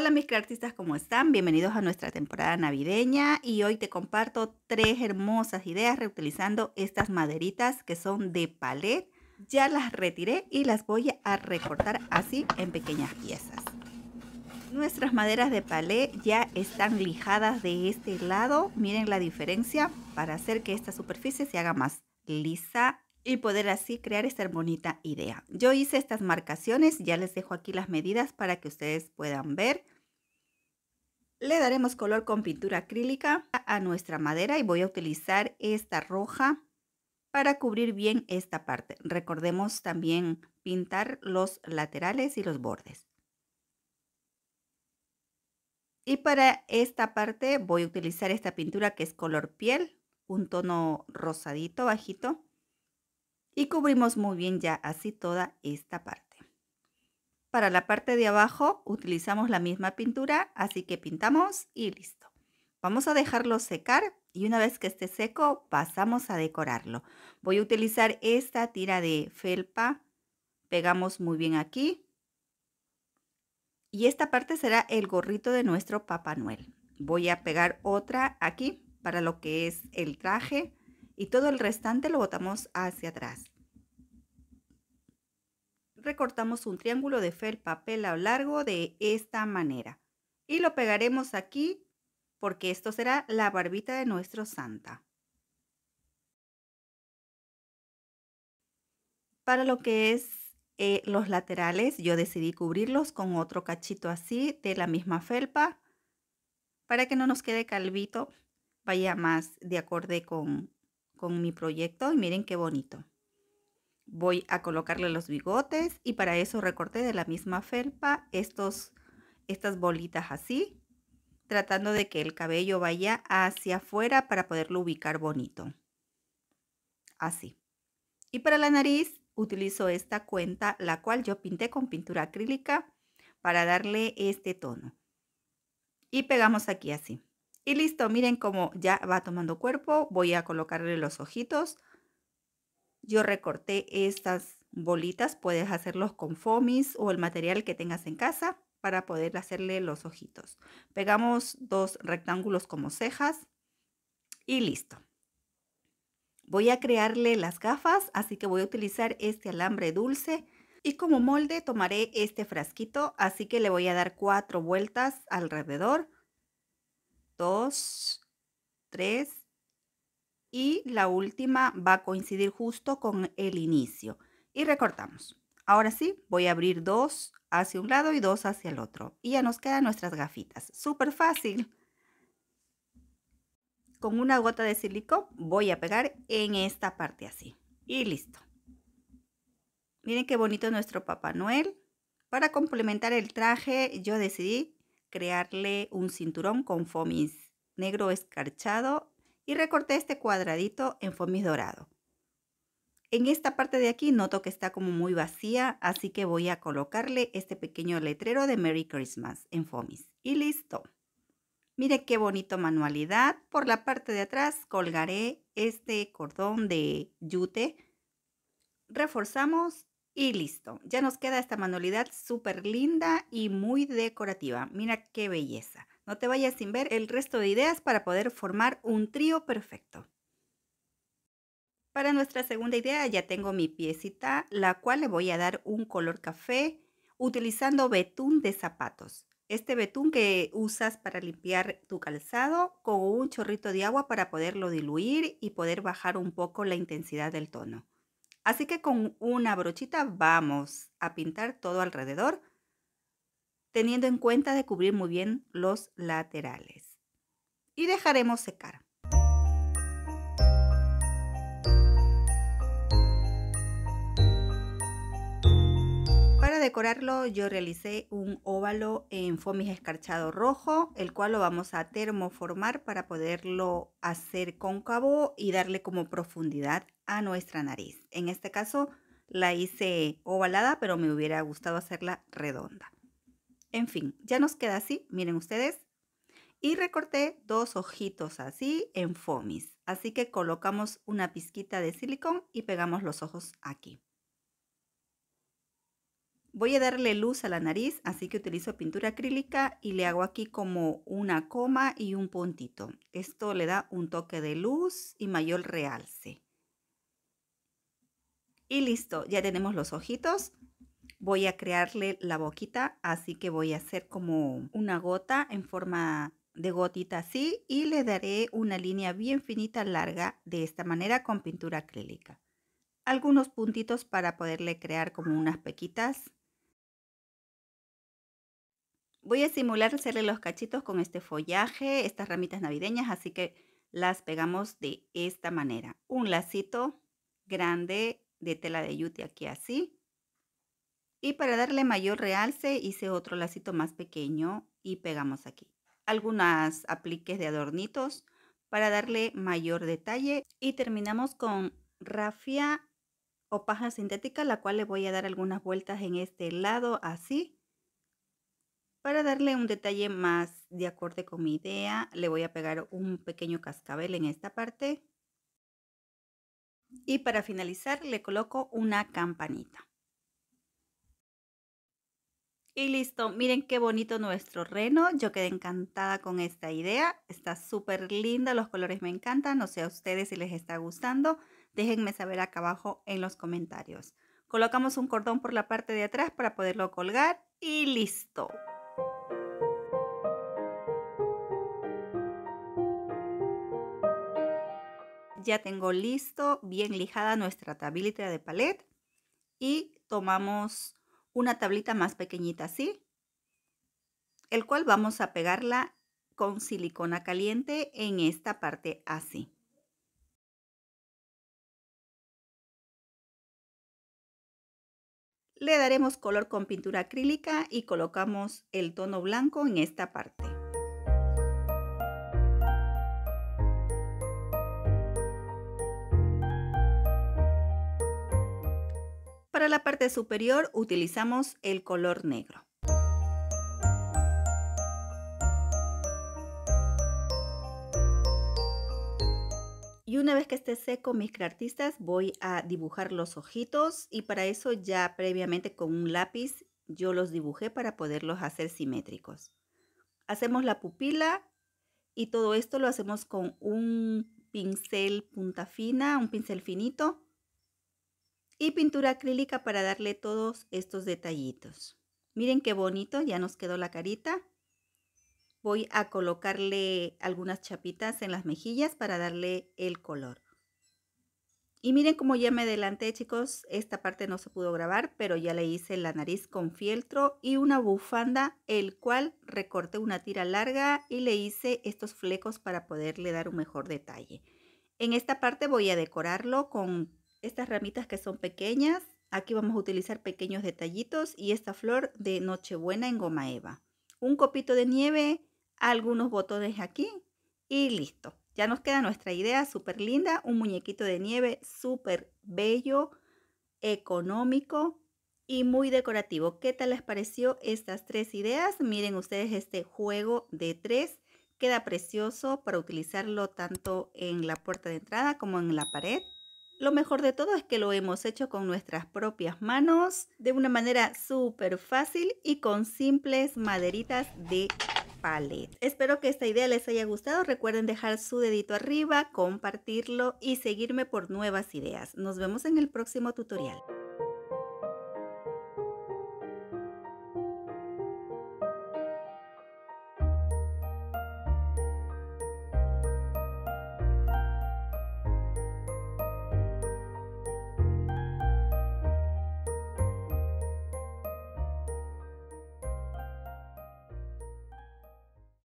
Hola mis creatistas ¿cómo están? Bienvenidos a nuestra temporada navideña y hoy te comparto tres hermosas ideas reutilizando estas maderitas que son de palet. Ya las retiré y las voy a recortar así en pequeñas piezas. Nuestras maderas de palé ya están lijadas de este lado. Miren la diferencia para hacer que esta superficie se haga más lisa y poder así crear esta bonita idea. Yo hice estas marcaciones, ya les dejo aquí las medidas para que ustedes puedan ver. Le daremos color con pintura acrílica a nuestra madera y voy a utilizar esta roja para cubrir bien esta parte. Recordemos también pintar los laterales y los bordes. Y para esta parte voy a utilizar esta pintura que es color piel, un tono rosadito bajito y cubrimos muy bien ya así toda esta parte. Para la parte de abajo utilizamos la misma pintura, así que pintamos y listo. Vamos a dejarlo secar y una vez que esté seco pasamos a decorarlo. Voy a utilizar esta tira de felpa, pegamos muy bien aquí. Y esta parte será el gorrito de nuestro Papá Noel. Voy a pegar otra aquí para lo que es el traje y todo el restante lo botamos hacia atrás. Recortamos un triángulo de felpa papel largo de esta manera y lo pegaremos aquí porque esto será la barbita de nuestro santa. Para lo que es eh, los laterales, yo decidí cubrirlos con otro cachito así de la misma felpa para que no nos quede calvito, vaya más de acorde con con mi proyecto y miren qué bonito. Voy a colocarle los bigotes y para eso recorté de la misma felpa estos, estas bolitas así, tratando de que el cabello vaya hacia afuera para poderlo ubicar bonito. Así. Y para la nariz utilizo esta cuenta, la cual yo pinté con pintura acrílica para darle este tono. Y pegamos aquí así. Y listo, miren cómo ya va tomando cuerpo. Voy a colocarle los ojitos. Yo recorté estas bolitas, puedes hacerlos con foamis o el material que tengas en casa para poder hacerle los ojitos. Pegamos dos rectángulos como cejas y listo. Voy a crearle las gafas, así que voy a utilizar este alambre dulce y como molde tomaré este frasquito, así que le voy a dar cuatro vueltas alrededor dos, tres y la última va a coincidir justo con el inicio. Y recortamos. Ahora sí, voy a abrir dos hacia un lado y dos hacia el otro. Y ya nos quedan nuestras gafitas. Súper fácil. Con una gota de silicón voy a pegar en esta parte así. Y listo. Miren qué bonito nuestro Papá Noel. Para complementar el traje yo decidí crearle un cinturón con fomis negro escarchado y recorté este cuadradito en fomis dorado. En esta parte de aquí noto que está como muy vacía, así que voy a colocarle este pequeño letrero de Merry Christmas en fomis. Y listo. Mire qué bonito manualidad. Por la parte de atrás colgaré este cordón de yute. Reforzamos y listo, ya nos queda esta manualidad súper linda y muy decorativa. Mira qué belleza. No te vayas sin ver el resto de ideas para poder formar un trío perfecto. Para nuestra segunda idea ya tengo mi piecita, la cual le voy a dar un color café utilizando betún de zapatos. Este betún que usas para limpiar tu calzado con un chorrito de agua para poderlo diluir y poder bajar un poco la intensidad del tono. Así que con una brochita vamos a pintar todo alrededor, teniendo en cuenta de cubrir muy bien los laterales. Y dejaremos secar. decorarlo yo realicé un óvalo en fomis escarchado rojo, el cual lo vamos a termoformar para poderlo hacer cóncavo y darle como profundidad a nuestra nariz. En este caso la hice ovalada, pero me hubiera gustado hacerla redonda. En fin, ya nos queda así, miren ustedes. Y recorté dos ojitos así en fomis Así que colocamos una pizquita de silicón y pegamos los ojos aquí. Voy a darle luz a la nariz, así que utilizo pintura acrílica y le hago aquí como una coma y un puntito. Esto le da un toque de luz y mayor realce. Y listo, ya tenemos los ojitos. Voy a crearle la boquita, así que voy a hacer como una gota en forma de gotita así y le daré una línea bien finita larga de esta manera con pintura acrílica. Algunos puntitos para poderle crear como unas pequitas Voy a simular hacerle los cachitos con este follaje, estas ramitas navideñas, así que las pegamos de esta manera. Un lacito grande de tela de yute aquí así. Y para darle mayor realce hice otro lacito más pequeño y pegamos aquí. Algunas apliques de adornitos para darle mayor detalle. Y terminamos con rafia o paja sintética, la cual le voy a dar algunas vueltas en este lado así para darle un detalle más de acorde con mi idea, le voy a pegar un pequeño cascabel en esta parte. Y para finalizar le coloco una campanita. Y listo, miren qué bonito nuestro reno. Yo quedé encantada con esta idea. Está súper linda, los colores me encantan. No sé a ustedes si les está gustando. Déjenme saber acá abajo en los comentarios. Colocamos un cordón por la parte de atrás para poderlo colgar y listo. ya tengo listo, bien lijada nuestra tablita de palet y tomamos una tablita más pequeñita así, el cual vamos a pegarla con silicona caliente en esta parte así. Le daremos color con pintura acrílica y colocamos el tono blanco en esta parte. para la parte superior utilizamos el color negro. Y una vez que esté seco mis artistas voy a dibujar los ojitos y para eso ya previamente con un lápiz yo los dibujé para poderlos hacer simétricos. Hacemos la pupila y todo esto lo hacemos con un pincel punta fina, un pincel finito y pintura acrílica para darle todos estos detallitos. Miren qué bonito, ya nos quedó la carita. Voy a colocarle algunas chapitas en las mejillas para darle el color. Y miren cómo ya me adelanté, chicos. Esta parte no se pudo grabar, pero ya le hice la nariz con fieltro y una bufanda, el cual recorté una tira larga y le hice estos flecos para poderle dar un mejor detalle. En esta parte voy a decorarlo con estas ramitas que son pequeñas. Aquí vamos a utilizar pequeños detallitos y esta flor de Nochebuena en goma eva. Un copito de nieve, algunos botones aquí y listo. Ya nos queda nuestra idea súper linda, un muñequito de nieve súper bello, económico y muy decorativo. ¿Qué tal les pareció estas tres ideas? Miren ustedes este juego de tres. Queda precioso para utilizarlo tanto en la puerta de entrada como en la pared. Lo mejor de todo es que lo hemos hecho con nuestras propias manos, de una manera súper fácil y con simples maderitas de palet. Espero que esta idea les haya gustado. Recuerden dejar su dedito arriba, compartirlo y seguirme por nuevas ideas. Nos vemos en el próximo tutorial.